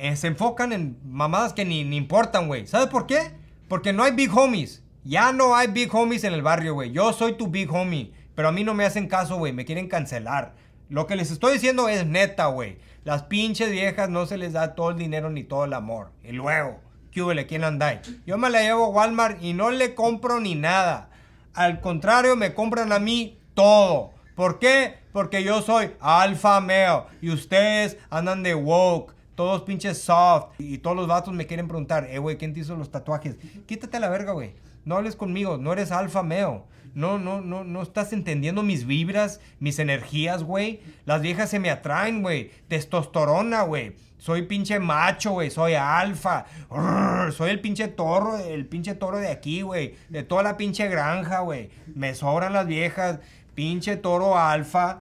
Eh, se enfocan en mamadas que ni, importan, güey. ¿Sabes por qué? Porque no hay big homies. Ya no hay big homies en el barrio, güey. Yo soy tu big homie. Pero a mí no me hacen caso, güey. Me quieren cancelar. Lo que les estoy diciendo es neta, güey. Las pinches viejas no se les da todo el dinero ni todo el amor. Y luego, ¿qué huele? ¿Quién andáis? Yo me la llevo a Walmart y no le compro ni nada. Al contrario, me compran a mí todo. ¿Por qué? Porque yo soy alfa meo y ustedes andan de woke todos pinches soft. Y todos los vatos me quieren preguntar, eh, güey, ¿quién te hizo los tatuajes? Quítate la verga, güey. No hables conmigo, no eres alfa meo. No, no, no, no estás entendiendo mis vibras, mis energías, güey. Las viejas se me atraen, güey. Testosterona, güey. Soy pinche macho, güey. Soy alfa. soy el pinche toro, el pinche toro de aquí, güey. De toda la pinche granja, güey. Me sobran las viejas. Pinche toro alfa.